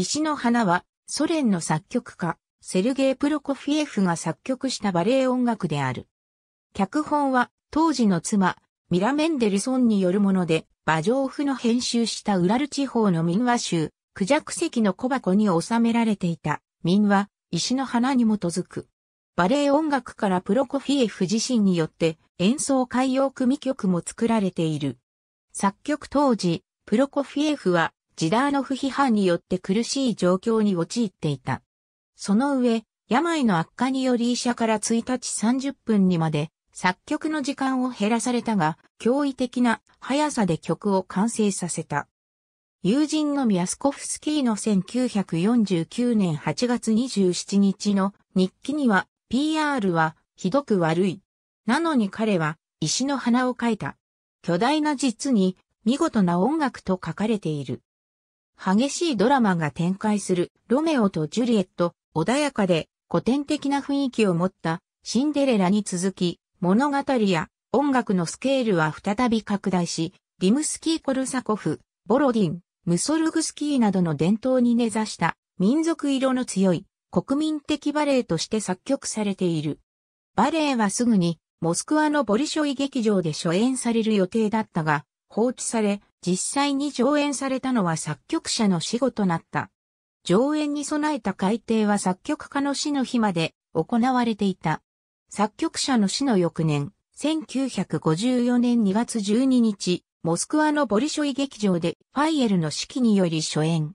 石の花は、ソ連の作曲家、セルゲイ・プロコフィエフが作曲したバレエ音楽である。脚本は、当時の妻、ミラ・メンデルソンによるもので、馬上譜の編集したウラル地方の民話集、クジャク石の小箱に収められていた、民話、石の花に基づく。バレエ音楽からプロコフィエフ自身によって演奏海洋組曲も作られている。作曲当時、プロコフィエフはジダーノフ批判によって苦しい状況に陥っていた。その上、病の悪化により医者から1日30分にまで作曲の時間を減らされたが、驚異的な速さで曲を完成させた。友人のミヤスコフスキーの1949年8月27日の日記には PR はひどく悪い。なのに彼は石の花を描いた。巨大な実に見事な音楽と書かれている。激しいドラマが展開するロメオとジュリエット、穏やかで古典的な雰囲気を持ったシンデレラに続き、物語や音楽のスケールは再び拡大し、リムスキー・コルサコフ、ボロディン、ムソルグスキーなどの伝統に根ざした民族色の強い国民的バレエとして作曲されている。バレエはすぐにモスクワのボリショイ劇場で初演される予定だったが、放置され、実際に上演されたのは作曲者の死後となった。上演に備えた改定は作曲家の死の日まで行われていた。作曲者の死の翌年、1954年2月12日、モスクワのボリショイ劇場でファイエルの指揮により初演。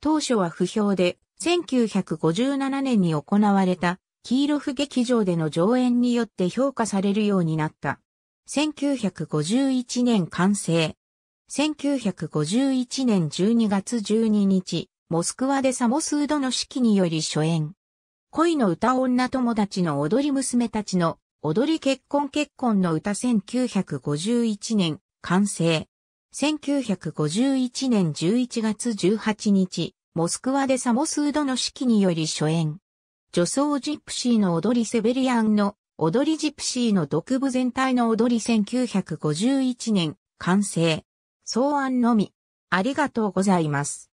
当初は不評で、1957年に行われたキーロフ劇場での上演によって評価されるようになった。1951年完成、1951年12月12日、モスクワでサモスードの式により初演。恋の歌女友達の踊り娘たちの踊り結婚結婚の歌1951年完成。1951年11月18日、モスクワでサモスードの式により初演。女装ジプシーの踊りセベリアンの踊りジプシーの独部全体の踊り1951年完成。草案のみ。ありがとうございます。